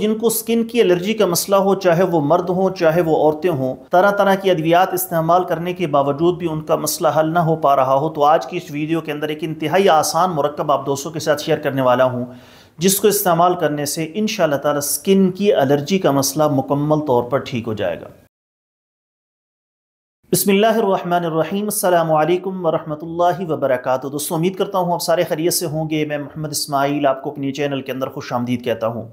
جن کو سکن کی الرجی کا مسئلہ ہو چاہے وہ مرد ہوں چاہے وہ عورتیں ہوں طرح طرح کی ادویات استعمال کرنے کے باوجود بھی ان کا مسئلہ حل نہ ہو پا رہا ہو تو آج کی اس ویڈیو کے کے اندر ایک انتہائی آسان مرکب آپ دوستوں ساتھ شیئر کرنے والا ہوں جس کو استعمال کرنے سے ان شاء اللہ تعالی کی الرجی کا مسئلہ مکمل طور پر ٹھیک ہو جائے گا بسم اللہ الرحمن الرحیم السلام علیکم ورحمۃ اللہ وبرکاتہ امید کرتا ہوں آپ سارے خیریت سے ہوں گے میں محمد اسماعیل آپ کو چینل کے اندر خوش آمدید کہتا ہوں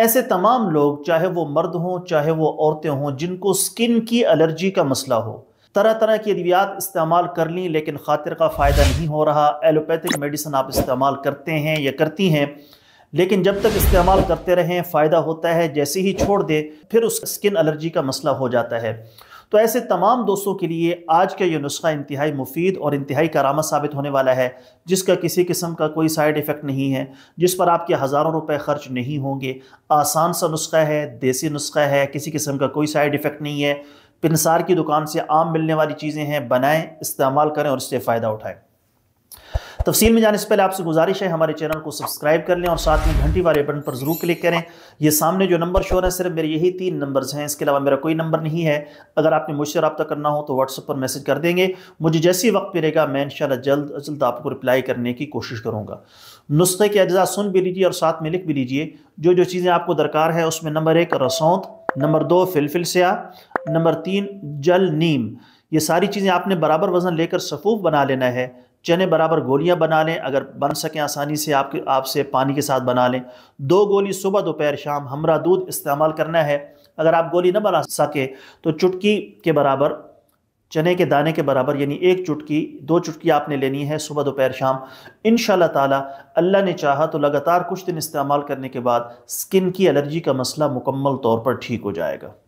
ایسے تمام لوگ چاہے وہ مرد ہوں چاہے وہ عورتیں ہوں جن کو سکن کی الرجی کا مسئلہ ہو طرح طرح کی ادویات استعمال کر لیں لیکن خاطر کا فائدہ نہیں ہو رہا ایلوپیتھک میڈیسن آپ استعمال کرتے ہیں یا کرتی ہیں لیکن جب تک استعمال کرتے رہیں فائدہ ہوتا ہے جیسے ہی چھوڑ دے پھر اس سکن الرجی کا مسئلہ ہو جاتا ہے تو ایسے تمام دوستوں کے لیے آج کا یہ نسخہ انتہائی مفید اور انتہائی کارآمد ثابت ہونے والا ہے جس کا کسی قسم کا کوئی سائیڈ ایفیکٹ نہیں ہے جس پر آپ کے ہزاروں روپے خرچ نہیں ہوں گے آسان سا نسخہ ہے دیسی نسخہ ہے کسی قسم کا کوئی سائیڈ ایفیکٹ نہیں ہے پنسار کی دکان سے عام ملنے والی چیزیں ہیں بنائیں استعمال کریں اور اس سے فائدہ اٹھائیں تفصیل میں جانے سے پہلے آپ سے گزارش ہے ہمارے چینل کو سبسکرائب کر لیں اور ساتھ میں گھنٹی والے بٹن پر ضرور کلک کریں یہ سامنے جو نمبر شور ہے صرف میرے یہی تین نمبرز ہیں اس کے علاوہ میرا کوئی نمبر نہیں ہے اگر آپ نے مجھ سے رابطہ کرنا ہو تو واٹس اپ پر میسج کر دیں گے مجھے جیسی وقت رہے گا میں انشاءاللہ جلد جلد آپ کو رپلائی کرنے کی کوشش کروں گا نسخے کے اجزاء سن بھی لیجیے اور ساتھ میں لکھ بھی لیجیے جو جو چیزیں آپ کو درکار ہے اس میں نمبر ایک رسونت نمبر دو فلفل سیاہ نمبر تین جل نیم یہ ساری چیزیں آپ نے برابر وزن لے کر صفوف بنا لینا ہے چنے برابر گولیاں بنا لیں اگر بن سکیں آسانی سے آپ کے آپ سے پانی کے ساتھ بنا لیں دو گولی صبح دوپہر شام ہمرا دودھ استعمال کرنا ہے اگر آپ گولی نہ بنا سکے تو چٹکی کے برابر چنے کے دانے کے برابر یعنی ایک چٹکی دو چٹکی آپ نے لینی ہے صبح دوپہر شام ان شاء اللہ تعالیٰ اللہ نے چاہا تو لگاتار کچھ دن استعمال کرنے کے بعد اسکن کی الرجی کا مسئلہ مکمل طور پر ٹھیک ہو جائے گا